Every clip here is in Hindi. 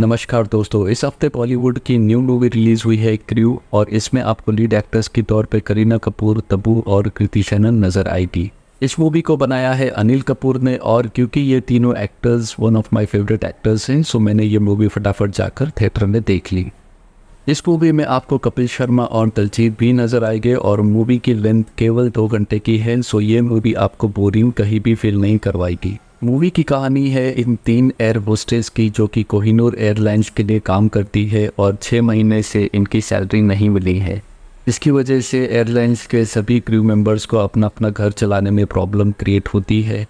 नमस्कार दोस्तों इस हफ्ते बॉलीवुड की न्यू मूवी रिलीज हुई है क्रू और इसमें आपको लीड एक्ट्रेस के तौर पर करीना कपूर तबू और कृति शैनन नजर आई थी इस मूवी को बनाया है अनिल कपूर ने और क्योंकि ये तीनों actors one of my favourite actors हैं सो मैंने ये मूवी फटाफट जाकर थिएटर में देख ली इस मूवी में आपको कपिल शर्मा और दलजीत भी नजर आएंगे और मूवी की लेंथ केवल दो घंटे की है सो ये मूवी आपको बोरिंग कहीं भी फील नहीं करवाएगी मूवी की कहानी है इन तीन एयर होस्टेस की जो कि कोहिनूर एयरलाइंस के लिए काम करती है और छः महीने से इनकी सैलरी नहीं मिली है इसकी वजह से एयरलाइंस के सभी क्रू मेंबर्स को अपना अपना घर चलाने में प्रॉब्लम क्रिएट होती है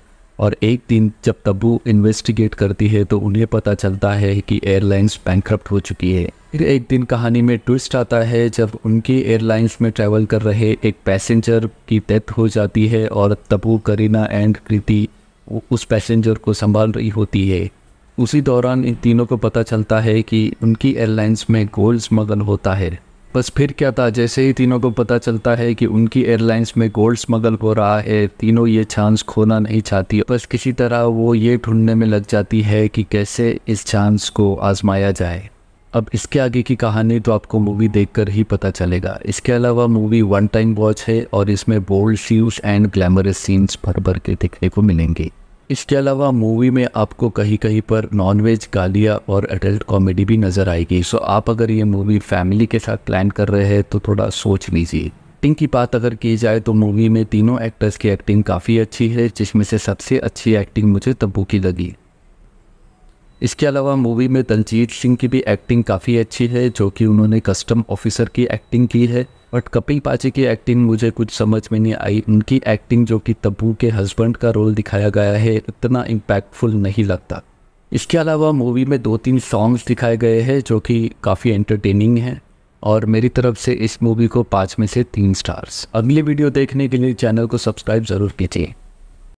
और एक दिन जब तब्बू इन्वेस्टिगेट करती है तो उन्हें पता चलता है कि एयरलाइंस बैंक्रप्ट हो चुकी है फिर एक दिन कहानी में ट्विस्ट आता है जब उनकी एयरलाइंस में ट्रैवल कर रहे एक पैसेंजर की डेथ हो जाती है और तब्बू करीना एंड कृति उस पैसेंजर को संभाल रही होती है उसी दौरान इन तीनों को पता चलता है कि उनकी एयरलाइंस में गोल्ड स्मगल होता है बस फिर क्या था जैसे ही तीनों को पता चलता है कि उनकी एयरलाइंस में गोल्ड स्मगल हो रहा है तीनों ये चांस खोना नहीं चाहती बस किसी तरह वो ये ढूंढने में लग जाती है कि कैसे इस चांस को आजमाया जाए अब इसके आगे की कहानी तो आपको मूवी देखकर ही पता चलेगा इसके अलावा मूवी वन टाइम वॉच है और इसमें बोल्ड सीव्स एंड ग्लैमरस सीन्स भर भर के देखने को मिलेंगे इसके अलावा मूवी में आपको कहीं कहीं पर नॉनवेज गालिया और एडल्ट कॉमेडी भी नज़र आएगी सो आप अगर ये मूवी फैमिली के साथ प्लान कर रहे हैं तो थोड़ा सोच लीजिए एक्टिंग की बात अगर की जाए तो मूवी में तीनों एक्टर्स की एक्टिंग काफ़ी अच्छी है जिसमें से सबसे अच्छी एक्टिंग मुझे तब्बू की लगी इसके अलावा मूवी में तंजीर सिंह की भी एक्टिंग काफ़ी अच्छी है जो कि उन्होंने कस्टम ऑफिसर की एक्टिंग की है बट कपिल पाची की एक्टिंग मुझे कुछ समझ में नहीं आई उनकी एक्टिंग जो कि तब्बू के हस्बैंड का रोल दिखाया गया है इतना इम्पैक्टफुल नहीं लगता इसके अलावा मूवी में दो तीन सॉन्ग्स दिखाए गए हैं जो कि काफ़ी एंटरटेनिंग हैं और मेरी तरफ से इस मूवी को पाँच में से तीन स्टार्स अगली वीडियो देखने के लिए चैनल को सब्सक्राइब ज़रूर कीजिए